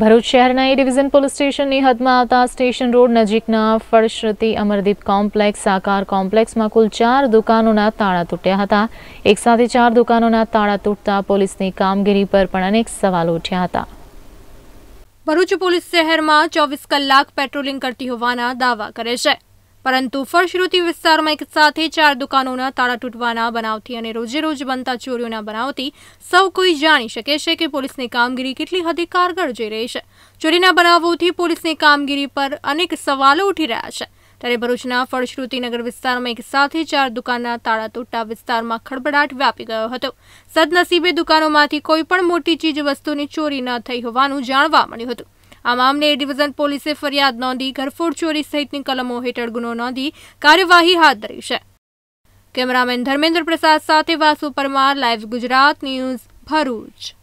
ભરૂચ શહેરના એ division police સ્ટેશનની હદમાં આવતા સ્ટેશન રોડ નજીકના ફળશ્રુતિ અમરદીપ કોમ્પ્લેક્સ સાકાર કોમ્પ્લેક્સમાં કુલ ચાર દુકાનોના તાળા તૂટ્યા હતા એક સાથે ચાર દુકાનોના તાળા તૂટતા પોલીસની કામગીરી પર પણ અનેક સવાલો ઉઠ્યા હતા ભરૂચ પોલીસ શહેરમાં ચોવીસ કલાક પેટ્રોલિંગ કરતી હોવાના દાવા કરે છે પરંતુ ફળશ્રુતિ વિસ્તારમાં એક સાથે ચાર દુકાનોના તાળા તૂટવાના બનાવથી અને રોજે રોજ બનતા ચોરીઓના બનાવથી સૌ કોઈ જાણી શકે છે કે પોલીસની કામગીરી કેટલી હદે કારગર જઈ રહી છે ચોરીના બનાવોથી પોલીસની કામગીરી પર અનેક સવાલો ઉઠી રહ્યા છે ત્યારે ભરૂચના ફળશ્રુતિનગર વિસ્તારમાં એક સાથે ચાર દુકાનના તાળા તૂટતા વિસ્તારમાં ખળબડાટ વ્યાપી ગયો હતો સદનસીબે દુકાનોમાંથી કોઈ પણ મોટી ચીજ વસ્તુની ચોરી ન થઈ હોવાનું જાણવા મળ્યું હતું આ મામલે ડિવિઝન પોલીસે ફરિયાદ નોંધી ઘરફોડ ચોરી સહિતની કલમો હેઠળ ગુનો નોંધી કાર્યવાહી હાથ ધરી છે કેમેરામેન ધર્મેન્દ્ર પ્રસાદ સાથે વાસુ પરમાર લાઈવ ગુજરાત ન્યૂઝ ભરૂચ